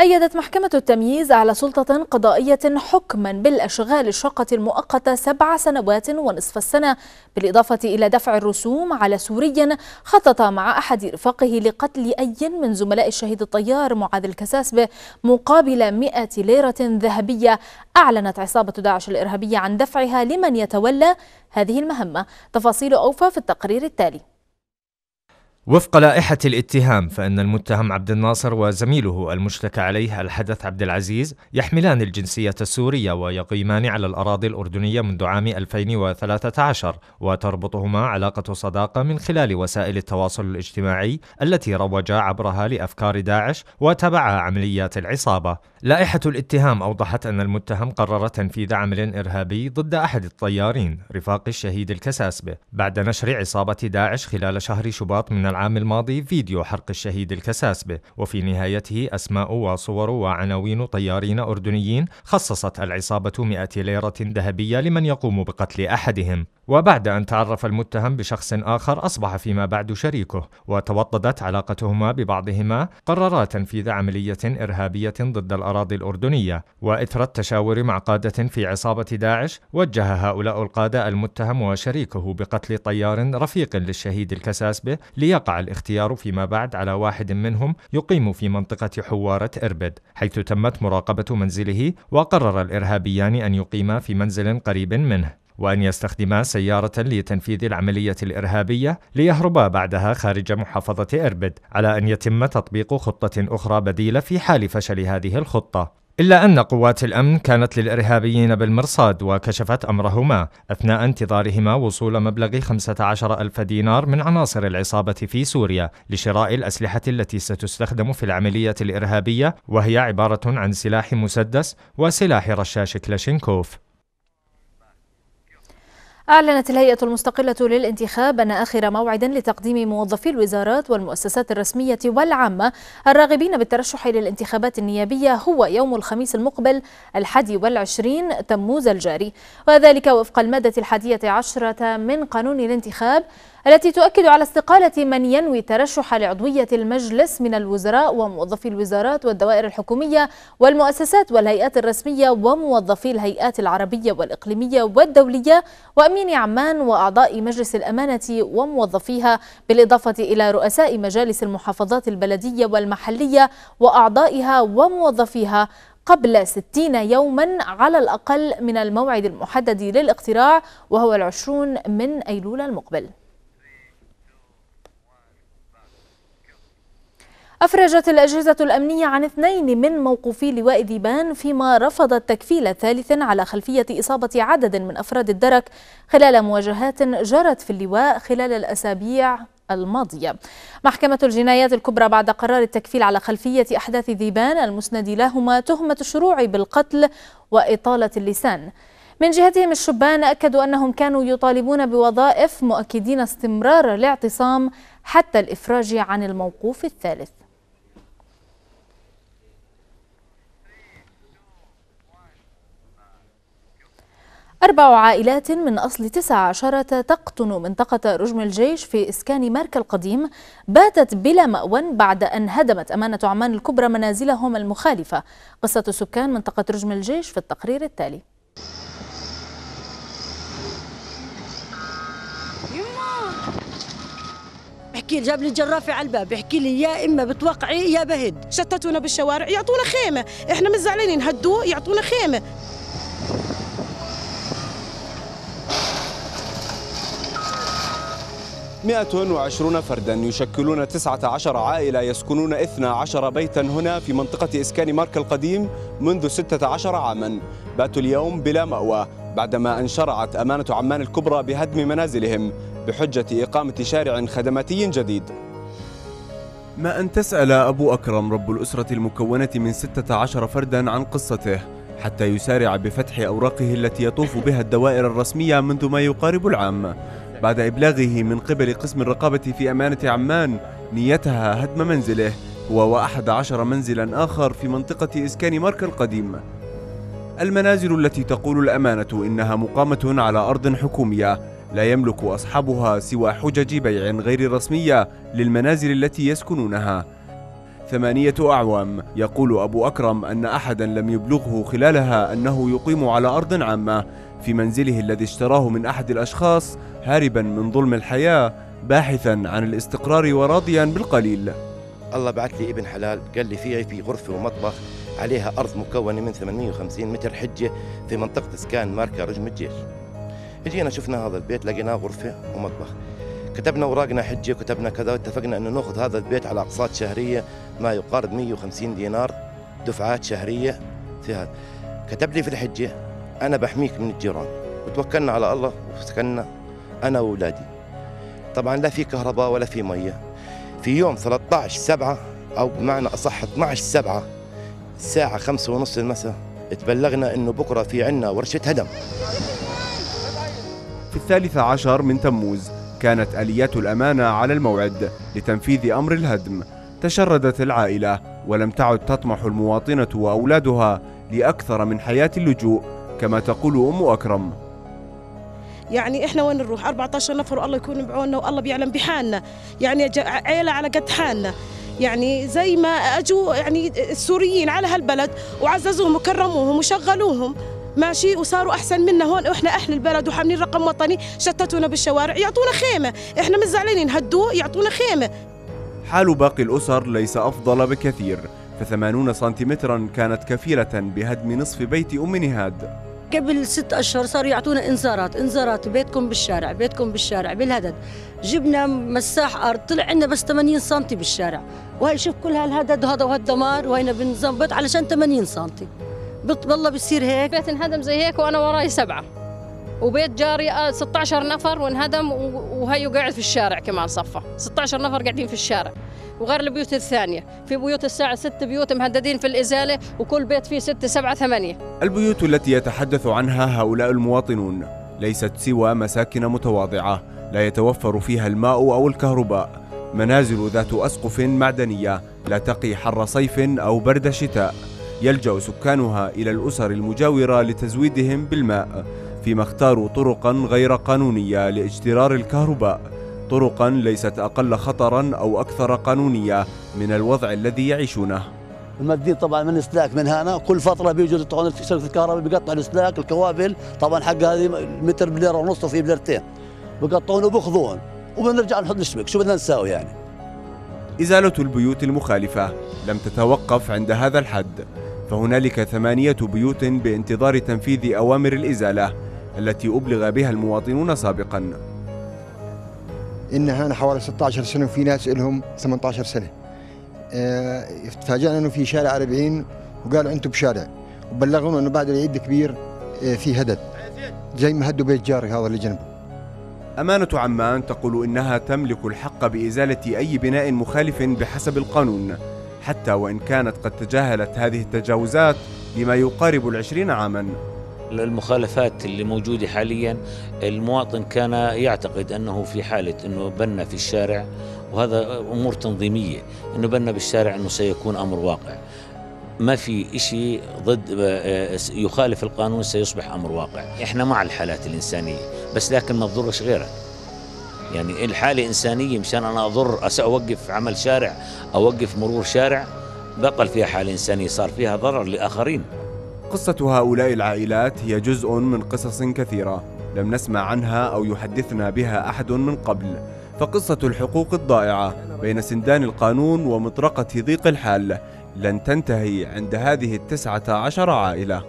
أيدت محكمة التمييز على سلطة قضائية حكما بالأشغال الشقة المؤقتة سبع سنوات ونصف السنة بالإضافة إلى دفع الرسوم على سوري خطط مع أحد رفاقه لقتل أي من زملاء الشهيد الطيار معاذ الكساسبة مقابل 100 ليرة ذهبية أعلنت عصابة داعش الإرهابية عن دفعها لمن يتولى هذه المهمة تفاصيل أوفى في التقرير التالي وفق لائحة الاتهام فإن المتهم عبد الناصر وزميله المشتكى عليه الحدث عبد العزيز يحملان الجنسية السورية ويقيمان على الأراضي الأردنية منذ عام 2013 وتربطهما علاقة صداقة من خلال وسائل التواصل الاجتماعي التي روجا عبرها لأفكار داعش وتبع عمليات العصابة. لائحة الاتهام أوضحت أن المتهم قرر تنفيذ عمل إرهابي ضد أحد الطيارين رفاق الشهيد الكساسبة بعد نشر عصابة داعش خلال شهر شباط من العام الماضي فيديو حرق الشهيد الكساسبة وفي نهايته أسماء وصور وعناوين طيارين أردنيين خصصت العصابة 100 ليرة ذهبية لمن يقوم بقتل أحدهم وبعد أن تعرف المتهم بشخص آخر أصبح فيما بعد شريكه وتوطدت علاقتهما ببعضهما قررا تنفيذ عملية إرهابية ضد الأراضي الأردنية وإثر التشاور مع قادة في عصابة داعش وجه هؤلاء القادة المتهم وشريكه بقتل طيار رفيق للشهيد الكساسبة ليقع وقع الاختيار فيما بعد على واحد منهم يقيم في منطقة حوارة إربد حيث تمت مراقبة منزله وقرر الإرهابيان أن يقيما في منزل قريب منه وأن يستخدما سيارة لتنفيذ العملية الإرهابية ليهربا بعدها خارج محافظة إربد على أن يتم تطبيق خطة أخرى بديلة في حال فشل هذه الخطة إلا أن قوات الأمن كانت للإرهابيين بالمرصاد وكشفت أمرهما أثناء انتظارهما وصول مبلغ 15 ألف دينار من عناصر العصابة في سوريا لشراء الأسلحة التي ستستخدم في العملية الإرهابية وهي عبارة عن سلاح مسدس وسلاح رشاش كلاشينكوف أعلنت الهيئة المستقلة للانتخاب أن آخر موعد لتقديم موظفي الوزارات والمؤسسات الرسمية والعامة الراغبين بالترشح للانتخابات النيابية هو يوم الخميس المقبل الحادي والعشرين تموز الجاري وذلك وفق المادة الحادية عشرة من قانون الانتخاب التي تؤكد على استقالة من ينوي ترشح لعضوية المجلس من الوزراء وموظفي الوزارات والدوائر الحكومية والمؤسسات والهيئات الرسمية وموظفي الهيئات العربية والإقليمية والدولية وأمين عمان وأعضاء مجلس الأمانة وموظفيها بالإضافة إلى رؤساء مجالس المحافظات البلدية والمحلية وأعضائها وموظفيها قبل 60 يوما على الأقل من الموعد المحدد للاقتراع وهو العشرون من أيلول المقبل أفرجت الأجهزة الأمنية عن اثنين من موقوفي لواء ذيبان فيما رفضت تكفيل ثالث على خلفية إصابة عدد من أفراد الدرك خلال مواجهات جرت في اللواء خلال الأسابيع الماضية محكمة الجنايات الكبرى بعد قرار التكفيل على خلفية أحداث ذيبان المسند لهما تهمة الشروع بالقتل وإطالة اللسان من جهتهم الشبان أكدوا أنهم كانوا يطالبون بوظائف مؤكدين استمرار الاعتصام حتى الإفراج عن الموقوف الثالث أربع عائلات من أصل تسع عشرة تقطن منطقة رجم الجيش في إسكان ماركا القديم باتت بلا مأوى بعد أن هدمت أمانة عمان الكبرى منازلهم المخالفة قصة سكان منطقة رجم الجيش في التقرير التالي بحكي جاب لي جرافة على الباب بحكي لي يا اما بتوقعي يا بهد شتتونا بالشوارع يعطونا خيمه احنا مش زعلانين هدوه يعطونا خيمه 120 فردا يشكلون 19 عائلة يسكنون 12 بيتا هنا في منطقة إسكان مارك القديم منذ 16 عاما باتوا اليوم بلا مأوى بعدما انشرعت أمانة عمان الكبرى بهدم منازلهم بحجة إقامة شارع خدماتي جديد ما أن تسأل أبو أكرم رب الأسرة المكونة من 16 فردا عن قصته حتى يسارع بفتح أوراقه التي يطوف بها الدوائر الرسمية منذ ما يقارب العام بعد إبلاغه من قبل قسم الرقابة في أمانة عمان نيتها هدم منزله هو وأحد عشر منزلا آخر في منطقة إسكان مارك القديم المنازل التي تقول الأمانة إنها مقامة على أرض حكومية لا يملك أصحابها سوى حجج بيع غير رسمية للمنازل التي يسكنونها ثمانية أعوام يقول أبو أكرم أن أحدا لم يبلغه خلالها أنه يقيم على أرض عامة في منزله الذي اشتراه من أحد الأشخاص هاربا من ظلم الحياة باحثا عن الاستقرار وراضيا بالقليل الله بعث لي ابن حلال قال لي في في غرفة ومطبخ عليها أرض مكونة من 850 متر حجة في منطقة سكان ماركة رجم الجيش اجينا شفنا هذا البيت لقيناه غرفة ومطبخ كتبنا اوراقنا حجه كتبنا كذا واتفقنا انه ناخذ هذا البيت على اقساط شهريه ما يقارب 150 دينار دفعات شهريه في هذا كتب لي في الحجه انا بحميك من الجيران وتوكلنا على الله وسكننا انا واولادي طبعا لا في كهرباء ولا في ميه في يوم 13 7 او بمعنى اصح 12 7 الساعه خمسة ونص المساء تبلغنا انه بكره في عنا ورشه هدم في الثالث عشر من تموز كانت اليات الامانه على الموعد لتنفيذ امر الهدم تشردت العائله ولم تعد تطمح المواطنه واولادها لاكثر من حياه اللجوء كما تقول ام اكرم يعني احنا وين نروح 14 نفر والله يكون بعوننا والله بيعلم بحالنا يعني عيله على قد حالنا يعني زي ما اجوا يعني السوريين على هالبلد وعززوهم وكرموهم وشغلوهم ماشي وصاروا احسن منا هون واحنا اهل البلد وحاملين رقم وطني شتتونا بالشوارع يعطونا خيمه احنا مش زعلانين هدوه يعطونا خيمه حال باقي الاسر ليس افضل بكثير فثمانون سنتيمترا كانت كفيله بهدم نصف بيت ام نهاد قبل ست اشهر صاروا يعطونا انذارات انذارات بيتكم بالشارع بيتكم بالشارع بالهدد جبنا مساح ارض طلع عندنا بس 80 سم بالشارع وهي شوف كل هالهدد وهذا وهالدمار وهينا بنظبط علشان 80 سم بالله بصير هيك بيت انهدم زي هيك وانا وراي سبعه وبيت جاري 16 آه، نفر وانهدم وهيو قاعد في الشارع كمان صفه 16 نفر قاعدين في الشارع وغير البيوت الثانية في بيوت الساعة ست بيوت مهددين في الإزالة وكل بيت فيه ست سبعة ثمانية البيوت التي يتحدث عنها هؤلاء المواطنون ليست سوى مساكن متواضعة لا يتوفر فيها الماء أو الكهرباء منازل ذات أسقف معدنية لا تقي حر صيف أو برد شتاء يلجأ سكانها إلى الأسر المجاورة لتزويدهم بالماء فيما اختاروا طرقا غير قانونية لاجترار الكهرباء طرقا ليست أقل خطرا أو أكثر قانونية من الوضع الذي يعيشونه المدين طبعا من اسلاك من هنا كل فتره بيجوا يقطعون شركه الكهرباء بيقطعوا الاسلاك الكوابل طبعا حق هذه متر بليره ونص وفي بليرتين بقطعون وبخذون وبنرجع نحط نشبك شو بدنا نساوي يعني إزالة البيوت المخالفة لم تتوقف عند هذا الحد فهنالك ثمانية بيوت بانتظار تنفيذ أوامر الإزالة التي أبلغ بها المواطنون سابقاً انها انا حوالي 16 سنه وفي ناس لهم 18 سنه آه، تفاجئنا انه في شارع 40 وقالوا انتم بشارع وبلغونا انه بعد العيد الكبير آه، في هدد زي ما هدوا بيت جاري هذا اللي جنبه أمانة عمان تقول إنها تملك الحق بإزالة أي بناء مخالف بحسب القانون حتى وإن كانت قد تجاهلت هذه التجاوزات لما يقارب العشرين عاماً المخالفات اللي موجودة حاليا المواطن كان يعتقد أنه في حالة أنه بنى في الشارع وهذا أمور تنظيمية أنه بنى بالشارع أنه سيكون أمر واقع ما في شيء ضد آه، يخالف القانون سيصبح أمر واقع إحنا مع الحالات الإنسانية بس لكن ما تضرش غيرك يعني الحالة إنسانية مشان أنا أضر أوقف عمل شارع أوقف مرور شارع بطل فيها حالة إنسانية صار فيها ضرر لآخرين قصة هؤلاء العائلات هي جزء من قصص كثيرة لم نسمع عنها أو يحدثنا بها أحد من قبل فقصة الحقوق الضائعة بين سندان القانون ومطرقة ضيق الحال لن تنتهي عند هذه التسعة عشر عائلة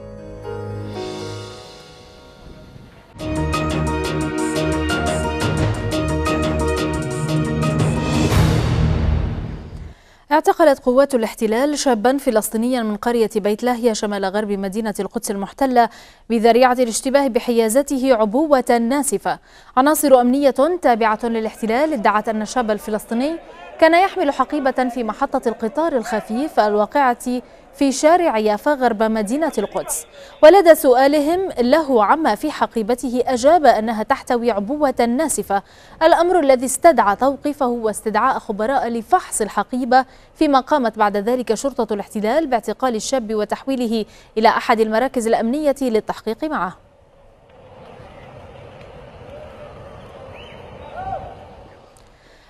اعتقلت قوات الاحتلال شابا فلسطينيا من قرية بيت لاهيا شمال غرب مدينة القدس المحتلة بذريعة الاشتباه بحيازته عبوة ناسفة عناصر أمنية تابعة للاحتلال ادعت أن الشاب الفلسطيني كان يحمل حقيبة في محطة القطار الخفيف الواقعة في شارع يافا غرب مدينة القدس ولدى سؤالهم له عما في حقيبته أجاب أنها تحتوي عبوة ناسفة الأمر الذي استدعى توقيفه واستدعاء خبراء لفحص الحقيبة فيما قامت بعد ذلك شرطة الاحتلال باعتقال الشاب وتحويله إلى أحد المراكز الأمنية للتحقيق معه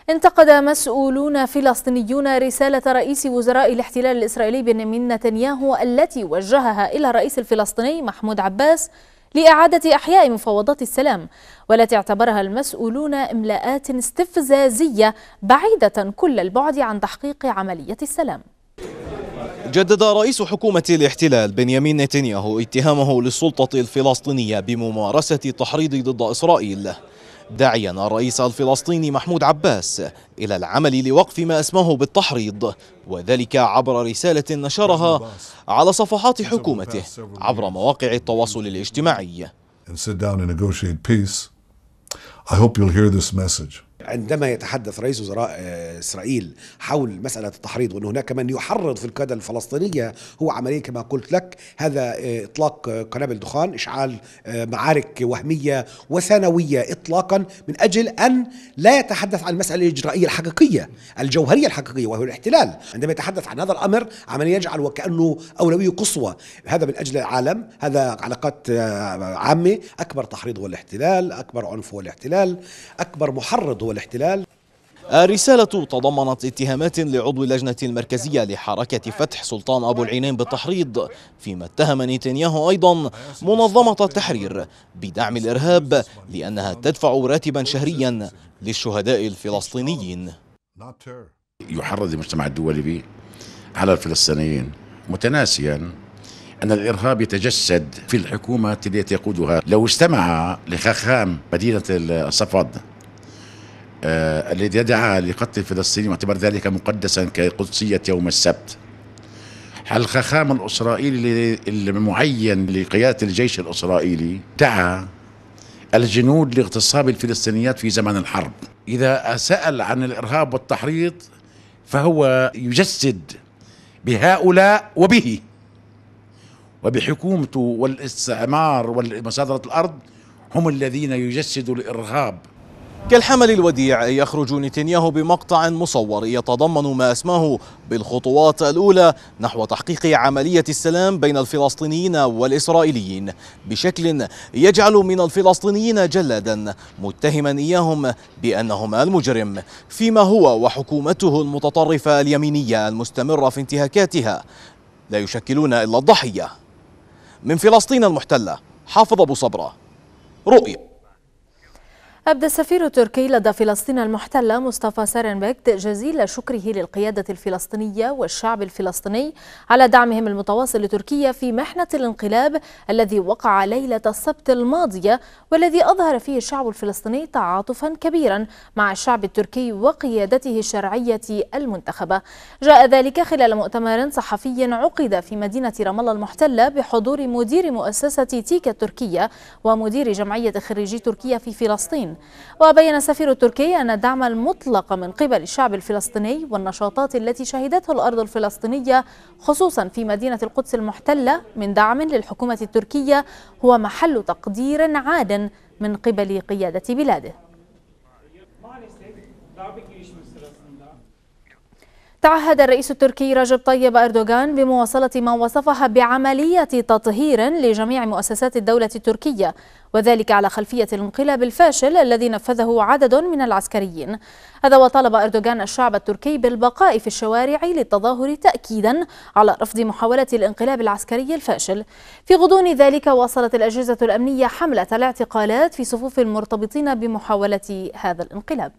انتقد مسؤولون فلسطينيون رسالة رئيس وزراء الاحتلال الإسرائيلي بنيامين نتنياهو التي وجهها إلى الرئيس الفلسطيني محمود عباس لإعادة إحياء مفاوضات السلام والتي اعتبرها المسؤولون إملاءات استفزازية بعيدة كل البعد عن تحقيق عملية السلام جدد رئيس حكومة الاحتلال بنيامين نتنياهو اتهامه للسلطة الفلسطينية بممارسة تحريض ضد إسرائيل داعيا الرئيس الفلسطيني محمود عباس إلى العمل لوقف ما اسمه بالتحريض وذلك عبر رسالة نشرها على صفحات حكومته عبر مواقع التواصل الاجتماعي and sit down and negotiate peace, I hope you'll hear this message. عندما يتحدث رئيس وزراء آه، اسرائيل حول مساله التحريض وان هناك من يحرض في القياده الفلسطينيه هو عمليه كما قلت لك هذا آه، اطلاق آه، قنابل دخان اشعال معارك وهميه وثانويه اطلاقا من اجل ان لا يتحدث عن المساله الاجرائيه الحقيقيه الجوهريه الحقيقيه وهو الاحتلال عندما يتحدث عن هذا الامر عمليا يجعل وكانه اولويه قصوى هذا من اجل العالم هذا علاقات عامه اكبر تحريض هو الاحتلال اكبر عنف هو الاحتلال اكبر محرض هو والاحتلال الرسالة تضمنت اتهامات لعضو اللجنة المركزية لحركة فتح سلطان أبو العينين بالتحريض فيما اتهم نتنياهو أيضا منظمة التحرير بدعم الإرهاب لأنها تدفع راتبا شهريا للشهداء الفلسطينيين يحرض المجتمع الدولي بي على الفلسطينيين متناسيا أن الإرهاب يتجسد في الحكومة التي يقودها لو استمع لخخام مدينة الصفد آه، الذي دعا لقتل الفلسطينيين واعتبر ذلك مقدسا كقدسية يوم السبت الخخام الإسرائيلي المعين لقيادة الجيش الإسرائيلي دعا الجنود لاغتصاب الفلسطينيات في زمن الحرب إذا سأل عن الإرهاب والتحريض فهو يجسد بهؤلاء وبه وبحكومته والاستعمار ومصادرة الأرض هم الذين يجسدوا الإرهاب كالحمل الوديع يخرج نتنياهو بمقطع مصور يتضمن ما اسماه بالخطوات الأولى نحو تحقيق عملية السلام بين الفلسطينيين والإسرائيليين بشكل يجعل من الفلسطينيين جلادا متهما إياهم بأنهما المجرم فيما هو وحكومته المتطرفة اليمينية المستمرة في انتهاكاتها لا يشكلون إلا الضحية من فلسطين المحتلة حافظ أبو صبرة رؤية أبدى السفير التركي لدى فلسطين المحتلة مصطفى سارنبكت جزيل شكره للقيادة الفلسطينية والشعب الفلسطيني على دعمهم المتواصل لتركيا في محنة الانقلاب الذي وقع ليلة السبت الماضية والذي أظهر فيه الشعب الفلسطيني تعاطفا كبيرا مع الشعب التركي وقيادته الشرعية المنتخبة جاء ذلك خلال مؤتمر صحفي عقد في مدينة رام الله المحتلة بحضور مدير مؤسسة تيكا التركية ومدير جمعية خريجي تركيا في فلسطين وبين السفير التركي أن الدعم المطلق من قبل الشعب الفلسطيني والنشاطات التي شهدته الأرض الفلسطينية خصوصا في مدينة القدس المحتلة من دعم للحكومة التركية هو محل تقدير عاد من قبل قيادة بلاده تعهد الرئيس التركي رجب طيب أردوغان بمواصلة ما وصفها بعملية تطهير لجميع مؤسسات الدولة التركية وذلك على خلفية الانقلاب الفاشل الذي نفذه عدد من العسكريين هذا وطالب أردوغان الشعب التركي بالبقاء في الشوارع للتظاهر تأكيدا على رفض محاولة الانقلاب العسكري الفاشل في غضون ذلك واصلت الأجهزة الأمنية حملة الاعتقالات في صفوف المرتبطين بمحاولة هذا الانقلاب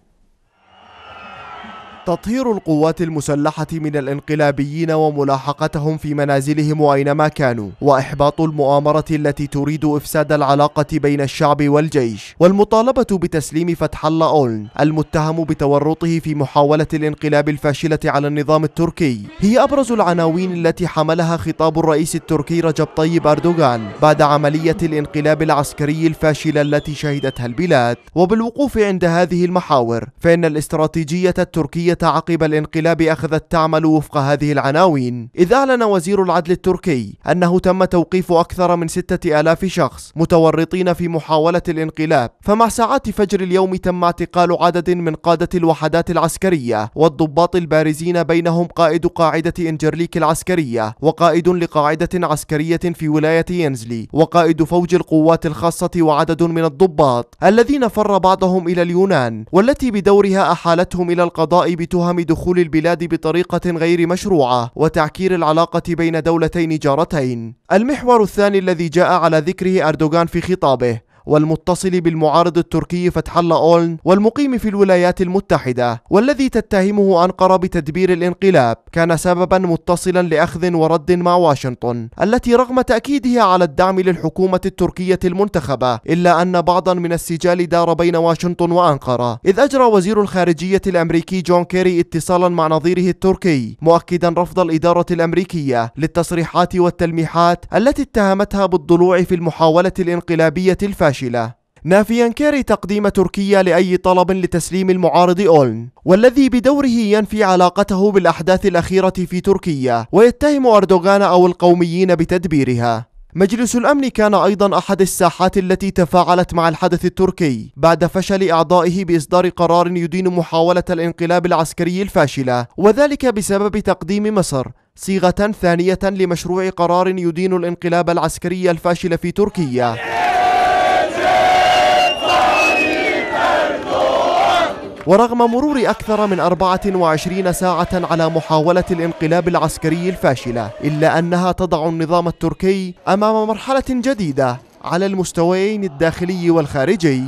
تطهير القوات المسلحة من الانقلابيين وملاحقتهم في منازلهم وأينما كانوا وإحباط المؤامرة التي تريد إفساد العلاقة بين الشعب والجيش والمطالبة بتسليم فتح الله أولن المتهم بتورطه في محاولة الانقلاب الفاشلة على النظام التركي هي أبرز العناوين التي حملها خطاب الرئيس التركي رجب طيب أردوغان بعد عملية الانقلاب العسكري الفاشلة التي شهدتها البلاد وبالوقوف عند هذه المحاور فإن الاستراتيجية التركية عقب الانقلاب أخذت تعمل وفق هذه العناوين إذ أعلن وزير العدل التركي أنه تم توقيف أكثر من 6000 شخص متورطين في محاولة الانقلاب فمع ساعات فجر اليوم تم اعتقال عدد من قادة الوحدات العسكرية والضباط البارزين بينهم قائد قاعدة إنجرليك العسكرية وقائد لقاعدة عسكرية في ولاية ينزلي وقائد فوج القوات الخاصة وعدد من الضباط الذين فر بعضهم إلى اليونان والتي بدورها أحالتهم إلى القضاء بتهم دخول البلاد بطريقة غير مشروعة وتعكير العلاقة بين دولتين جارتين المحور الثاني الذي جاء على ذكره أردوغان في خطابه والمتصل بالمعارض التركي فتح الله أولن والمقيم في الولايات المتحدة والذي تتهمه أنقرة بتدبير الانقلاب كان سببا متصلا لأخذ ورد مع واشنطن التي رغم تأكيدها على الدعم للحكومة التركية المنتخبة إلا أن بعضا من السجال دار بين واشنطن وأنقرة إذ أجرى وزير الخارجية الأمريكي جون كيري اتصالا مع نظيره التركي مؤكدا رفض الإدارة الأمريكية للتصريحات والتلميحات التي اتهمتها بالضلوع في المحاولة الانقلابية الفاشلة فاشلة نافيا كيري تقديم تركيا لأي طلب لتسليم المعارض أولن والذي بدوره ينفي علاقته بالأحداث الأخيرة في تركيا ويتهم أردوغان أو القوميين بتدبيرها مجلس الأمن كان أيضا أحد الساحات التي تفاعلت مع الحدث التركي بعد فشل أعضائه بإصدار قرار يدين محاولة الانقلاب العسكري الفاشلة وذلك بسبب تقديم مصر صيغة ثانية لمشروع قرار يدين الانقلاب العسكري الفاشل في تركيا ورغم مرور أكثر من 24 ساعة على محاولة الانقلاب العسكري الفاشلة إلا أنها تضع النظام التركي أمام مرحلة جديدة على المستويين الداخلي والخارجي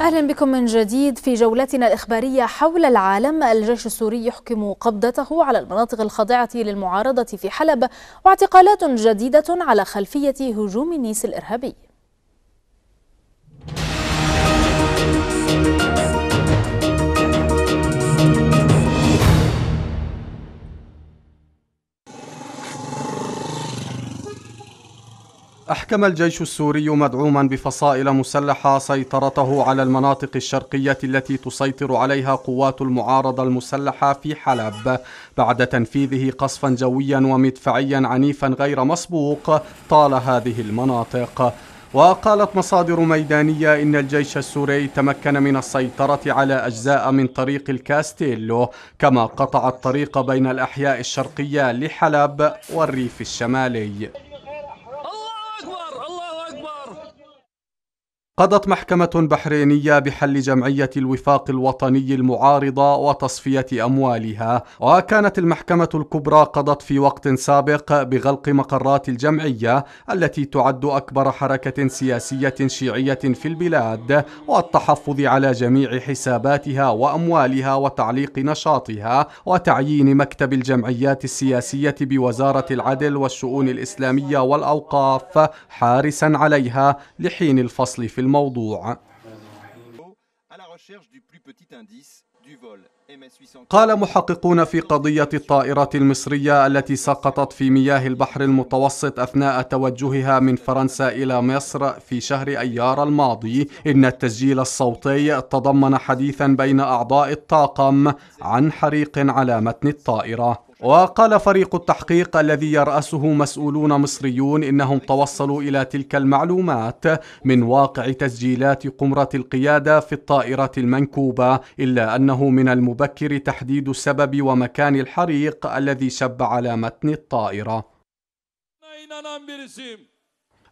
أهلا بكم من جديد في جولتنا الإخبارية حول العالم الجيش السوري يحكم قبضته على المناطق الخاضعة للمعارضة في حلب واعتقالات جديدة على خلفية هجوم النيس الإرهابي أحكم الجيش السوري مدعوما بفصائل مسلحة سيطرته على المناطق الشرقية التي تسيطر عليها قوات المعارضة المسلحة في حلب بعد تنفيذه قصفا جويا ومدفعيا عنيفا غير مسبوق طال هذه المناطق وقالت مصادر ميدانية إن الجيش السوري تمكن من السيطرة على أجزاء من طريق الكاستيلو كما قطع الطريق بين الأحياء الشرقية لحلب والريف الشمالي قضت محكمة بحرينية بحل جمعية الوفاق الوطني المعارضة وتصفية أموالها، وكانت المحكمة الكبرى قضت في وقت سابق بغلق مقرات الجمعية التي تعد أكبر حركة سياسية شيعية في البلاد، والتحفظ على جميع حساباتها وأموالها وتعليق نشاطها، وتعيين مكتب الجمعيات السياسية بوزارة العدل والشؤون الإسلامية والأوقاف حارسا عليها لحين الفصل في الموضوع قال محققون في قضية الطائرة المصرية التي سقطت في مياه البحر المتوسط أثناء توجهها من فرنسا إلى مصر في شهر أيار الماضي إن التسجيل الصوتي تضمن حديثا بين أعضاء الطاقم عن حريق على متن الطائرة وقال فريق التحقيق الذي يرأسه مسؤولون مصريون إنهم توصلوا إلى تلك المعلومات من واقع تسجيلات قمرة القيادة في الطائرة المنكوبة إلا أنه من المبكر تحديد السبب ومكان الحريق الذي شب على متن الطائرة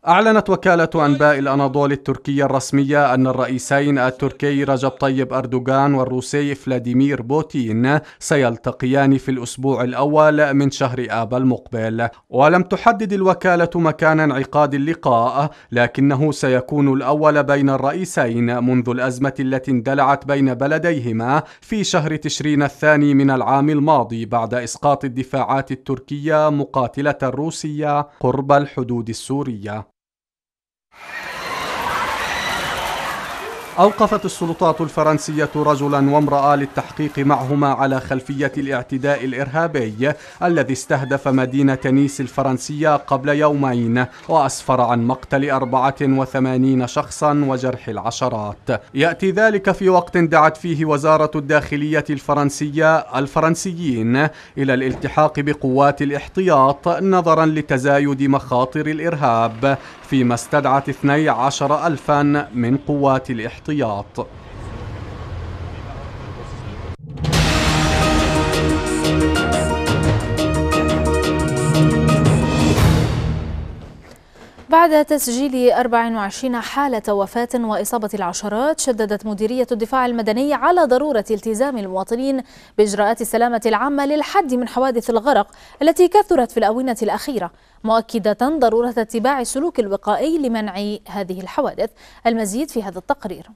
أعلنت وكالة أنباء الأناضول التركية الرسمية أن الرئيسين التركي رجب طيب أردوغان والروسي فلاديمير بوتين سيلتقيان في الأسبوع الأول من شهر آب المقبل ولم تحدد الوكالة مكان انعقاد اللقاء لكنه سيكون الأول بين الرئيسين منذ الأزمة التي اندلعت بين بلديهما في شهر تشرين الثاني من العام الماضي بعد إسقاط الدفاعات التركية مقاتلة الروسية قرب الحدود السورية أوقفت السلطات الفرنسية رجلا وامرأة للتحقيق معهما على خلفية الاعتداء الإرهابي الذي استهدف مدينة نيس الفرنسية قبل يومين وأسفر عن مقتل 84 شخصا وجرح العشرات يأتي ذلك في وقت دعت فيه وزارة الداخلية الفرنسية الفرنسيين إلى الالتحاق بقوات الاحتياط نظرا لتزايد مخاطر الإرهاب فيما استدعت 12 ألفا من قوات الاحتياط بعد تسجيل 24 حالة وفاة وإصابة العشرات شددت مديرية الدفاع المدني على ضرورة التزام المواطنين بإجراءات السلامة العامة للحد من حوادث الغرق التي كثرت في الأونة الأخيرة مؤكدة ضرورة اتباع السلوك الوقائي لمنع هذه الحوادث المزيد في هذا التقرير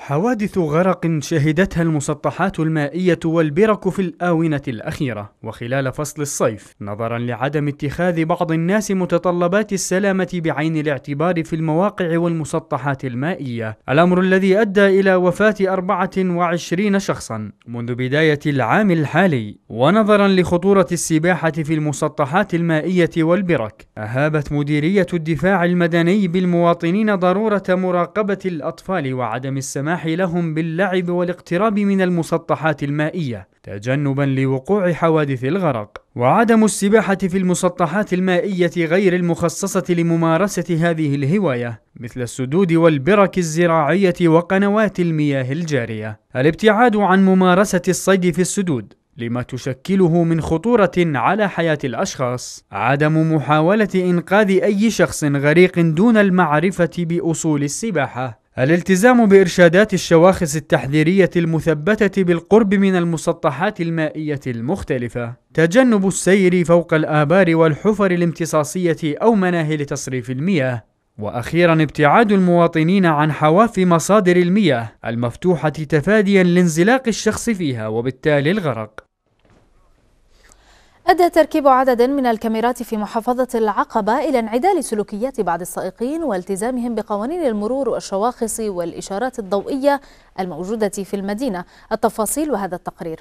حوادث غرق شهدتها المسطحات المائية والبرك في الآونة الأخيرة وخلال فصل الصيف نظرا لعدم اتخاذ بعض الناس متطلبات السلامة بعين الاعتبار في المواقع والمسطحات المائية الأمر الذي أدى إلى وفاة 24 شخصا منذ بداية العام الحالي ونظرا لخطورة السباحة في المسطحات المائية والبرك أهابت مديرية الدفاع المدني بالمواطنين ضرورة مراقبة الأطفال وعدم السماح السماح لهم باللعب والاقتراب من المسطحات المائية تجنبا لوقوع حوادث الغرق وعدم السباحة في المسطحات المائية غير المخصصة لممارسة هذه الهواية مثل السدود والبرك الزراعية وقنوات المياه الجارية الابتعاد عن ممارسة الصيد في السدود لما تشكله من خطورة على حياة الأشخاص. عدم محاولة إنقاذ أي شخص غريق دون المعرفة بأصول السباحة. الالتزام بإرشادات الشواخص التحذيرية المثبتة بالقرب من المسطحات المائية المختلفة تجنب السير فوق الآبار والحفر الامتصاصية أو مناهل تصريف المياه واخيرا ابتعاد المواطنين عن حواف مصادر المياه المفتوحه تفاديا لانزلاق الشخص فيها وبالتالي الغرق أدى تركيب عدد من الكاميرات في محافظة العقبة إلى انعدال سلوكيات بعض السائقين والتزامهم بقوانين المرور والشواخص والإشارات الضوئية الموجودة في المدينة التفاصيل وهذا التقرير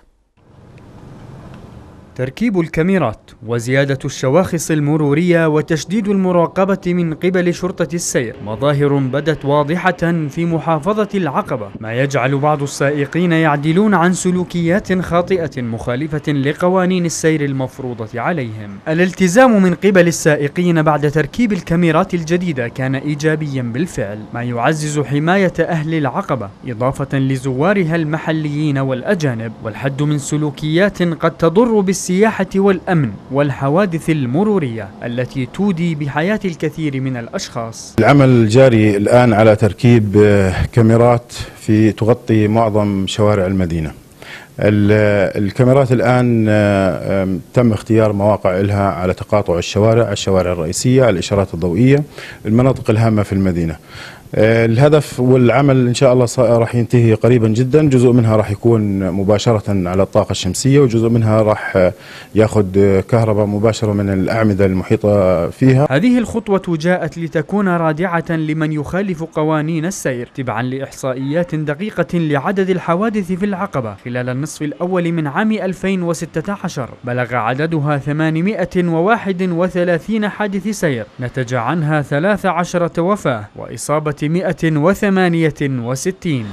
تركيب الكاميرات وزيادة الشواخص المرورية وتشديد المراقبة من قبل شرطة السير مظاهر بدت واضحة في محافظة العقبة ما يجعل بعض السائقين يعدلون عن سلوكيات خاطئة مخالفة لقوانين السير المفروضة عليهم الالتزام من قبل السائقين بعد تركيب الكاميرات الجديدة كان إيجابيا بالفعل ما يعزز حماية أهل العقبة إضافة لزوارها المحليين والأجانب والحد من سلوكيات قد تضر بالسير السياحة والأمن والحوادث المرورية التي تودي بحياة الكثير من الأشخاص العمل جاري الآن على تركيب كاميرات في تغطي معظم شوارع المدينة الكاميرات الآن آه، تم اختيار مواقع لها على تقاطع الشوارع الشوارع الرئيسية الإشارات الضوئية المناطق الهامة في المدينة آه، الهدف والعمل إن شاء الله راح ينتهي قريبا جدا جزء منها راح يكون مباشرة على الطاقة الشمسية وجزء منها راح يأخذ كهرباء مباشرة من الأعمدة المحيطة فيها هذه الخطوة جاءت لتكون رادعة لمن يخالف قوانين السير تبعا لإحصائيات دقيقة لعدد الحوادث في العقبة خلال النصف النصف الأول من عام 2016 بلغ عددها 831 حادث سير نتج عنها 13 وفاة وإصابة 168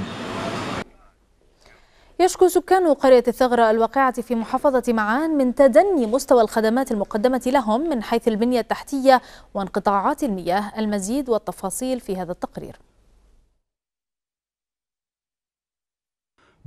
يشكو سكان قرية الثغرة الواقعة في محافظة معان من تدني مستوى الخدمات المقدمة لهم من حيث البنية التحتية وانقطاعات المياه المزيد والتفاصيل في هذا التقرير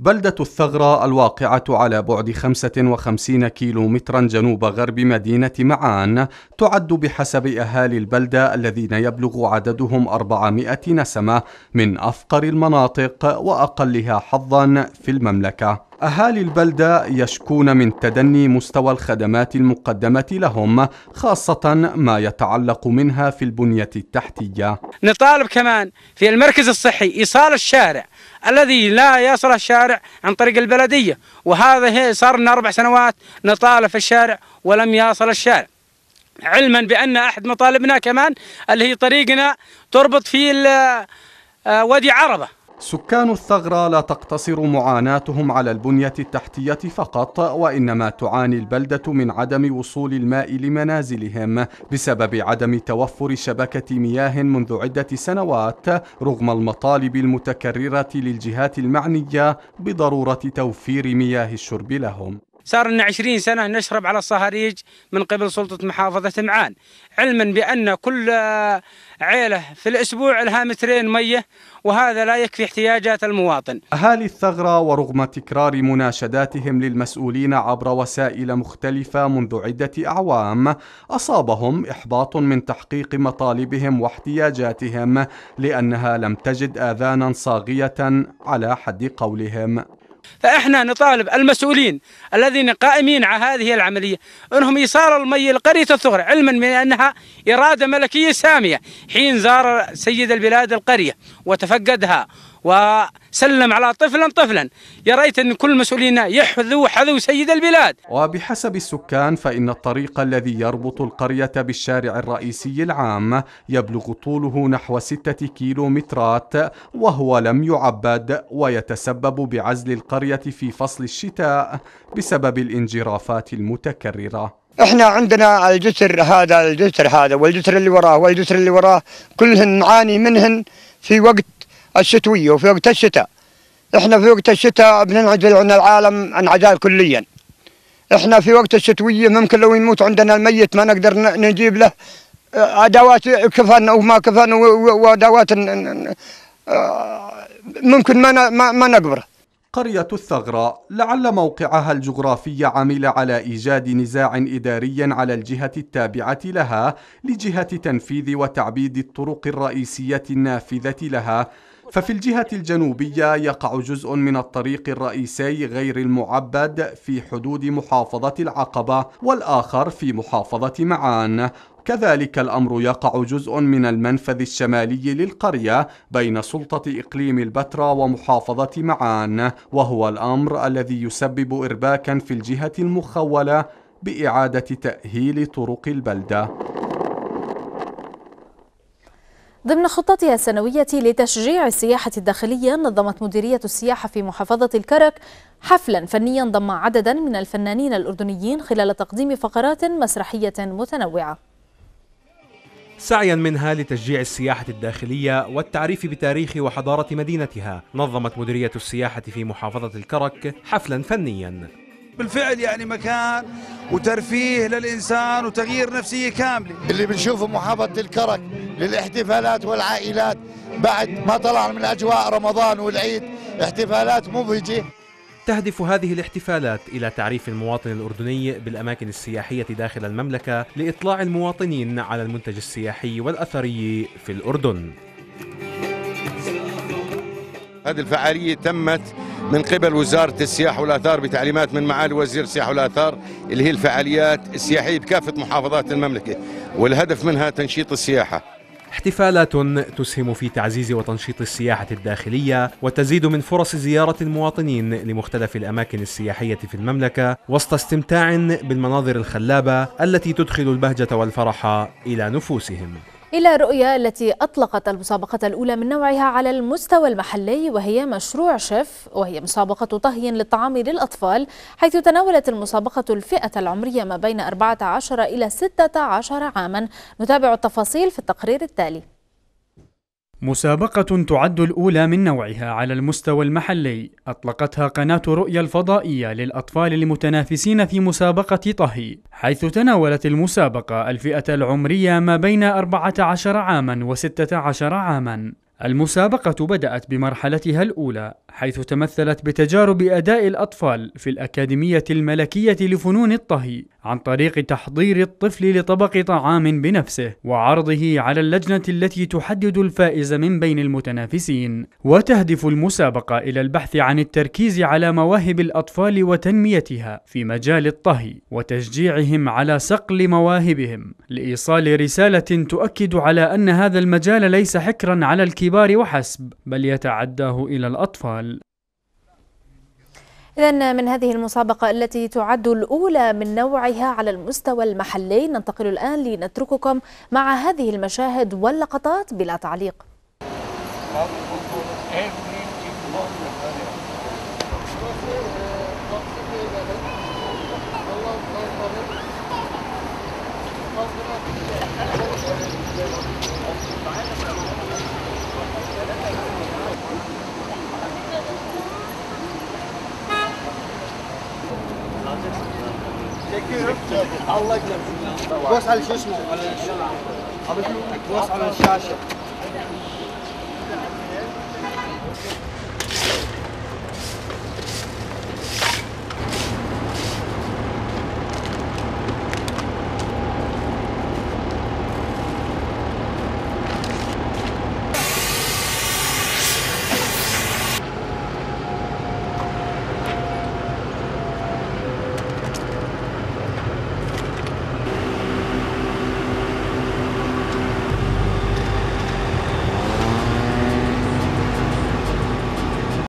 بلدة الثغرة الواقعة على بعد 55 كيلو مترا جنوب غرب مدينة معان تعد بحسب أهالي البلدة الذين يبلغ عددهم 400 نسمة من أفقر المناطق وأقلها حظا في المملكة أهالي البلدة يشكون من تدني مستوى الخدمات المقدمة لهم خاصة ما يتعلق منها في البنية التحتية نطالب كمان في المركز الصحي إيصال الشارع الذي لا يصل الشارع عن طريق البلدية وهذا صار لنا أربع سنوات نطالب في الشارع ولم يصل الشارع علما بأن أحد مطالبنا كمان اللي هي طريقنا تربط في آه، وادي عربة سكان الثغرة لا تقتصر معاناتهم على البنية التحتية فقط وإنما تعاني البلدة من عدم وصول الماء لمنازلهم بسبب عدم توفر شبكة مياه منذ عدة سنوات رغم المطالب المتكررة للجهات المعنية بضرورة توفير مياه الشرب لهم صار لنا 20 سنة نشرب على الصهاريج من قبل سلطة محافظة معان علما بأن كل عيلة في الأسبوع لها مترين مية وهذا لا يكفي احتياجات المواطن أهالي الثغرة ورغم تكرار مناشداتهم للمسؤولين عبر وسائل مختلفة منذ عدة أعوام أصابهم إحباط من تحقيق مطالبهم واحتياجاتهم لأنها لم تجد آذانا صاغية على حد قولهم فإحنا نطالب المسؤولين الذين قائمين على هذه العملية أنهم إيصال المي لقرية الثغر علما من أنها إرادة ملكية سامية حين زار سيد البلاد القرية وتفقدها وسلم على طفلا طفلا يا ريت أن كل المسؤولين يحذو حذو سيد البلاد وبحسب السكان فإن الطريق الذي يربط القرية بالشارع الرئيسي العام يبلغ طوله نحو ستة كيلومترات وهو لم يعبد ويتسبب بعزل القرية في فصل الشتاء بسبب الانجرافات المتكررة احنا عندنا الجسر هذا الجسر هذا والجسر اللي وراه والجسر اللي وراه كلهن نعاني منهن في وقت الشتويه وفي وقت الشتاء احنا في وقت الشتاء بننعزل عن العالم انعزال كليا احنا في وقت الشتويه ممكن لو يموت عندنا الميت ما نقدر نجيب له آه، ادوات كفن او آه، ما كفن وادوات ممكن ما ما نقبره قرية الثغرة لعل موقعها الجغرافي عمل على إيجاد نزاع إداري على الجهة التابعة لها لجهة تنفيذ وتعبيد الطرق الرئيسية النافذة لها ففي الجهة الجنوبية يقع جزء من الطريق الرئيسي غير المعبد في حدود محافظة العقبة والآخر في محافظة معان كذلك الأمر يقع جزء من المنفذ الشمالي للقرية بين سلطة إقليم البتراء ومحافظة معان وهو الأمر الذي يسبب إرباكا في الجهة المخولة بإعادة تأهيل طرق البلدة ضمن خطتها السنوية لتشجيع السياحة الداخلية نظمت مديرية السياحة في محافظة الكرك حفلا فنيا ضم عددا من الفنانين الأردنيين خلال تقديم فقرات مسرحية متنوعة سعيا منها لتشجيع السياحة الداخلية والتعريف بتاريخ وحضارة مدينتها نظمت مديرية السياحة في محافظة الكرك حفلا فنيا بالفعل يعني مكان وترفيه للإنسان وتغيير نفسية كاملة اللي بنشوفه محافظة الكرك للاحتفالات والعائلات بعد ما طلعنا من أجواء رمضان والعيد احتفالات مبهجة تهدف هذه الاحتفالات إلى تعريف المواطن الأردني بالأماكن السياحية داخل المملكة لإطلاع المواطنين على المنتج السياحي والأثري في الأردن هذه الفعالية تمت من قبل وزارة السياحة والآثار بتعليمات من معالي وزير السياحة والآثار اللي هي الفعاليات السياحية بكافة محافظات المملكة والهدف منها تنشيط السياحة احتفالات تسهم في تعزيز وتنشيط السياحة الداخلية وتزيد من فرص زيارة المواطنين لمختلف الأماكن السياحية في المملكة وسط استمتاع بالمناظر الخلابة التي تدخل البهجة والفرح إلى نفوسهم إلى رؤية التي أطلقت المسابقة الأولى من نوعها على المستوى المحلي وهي مشروع شيف وهي مسابقة طهي للطعام للأطفال حيث تناولت المسابقة الفئة العمرية ما بين 14 إلى 16 عاما نتابع التفاصيل في التقرير التالي مسابقة تعد الأولى من نوعها على المستوى المحلي أطلقتها قناة رؤيا الفضائية للأطفال المتنافسين في مسابقة طهي حيث تناولت المسابقة الفئة العمرية ما بين 14 عاما و16 عاما المسابقة بدأت بمرحلتها الأولى حيث تمثلت بتجارب أداء الأطفال في الأكاديمية الملكية لفنون الطهي عن طريق تحضير الطفل لطبق طعام بنفسه وعرضه على اللجنة التي تحدد الفائز من بين المتنافسين وتهدف المسابقة إلى البحث عن التركيز على مواهب الأطفال وتنميتها في مجال الطهي وتشجيعهم على صقل مواهبهم لإيصال رسالة تؤكد على أن هذا المجال ليس حكرا على الكبار الكبار وحسب بل يتعداه إلى الأطفال إذا من هذه المسابقة التي تعد الأولى من نوعها على المستوى المحلي ننتقل الآن لنترككم مع هذه المشاهد واللقطات بلا تعليق الله يكرمك بوس على شو اسمه على الشاشه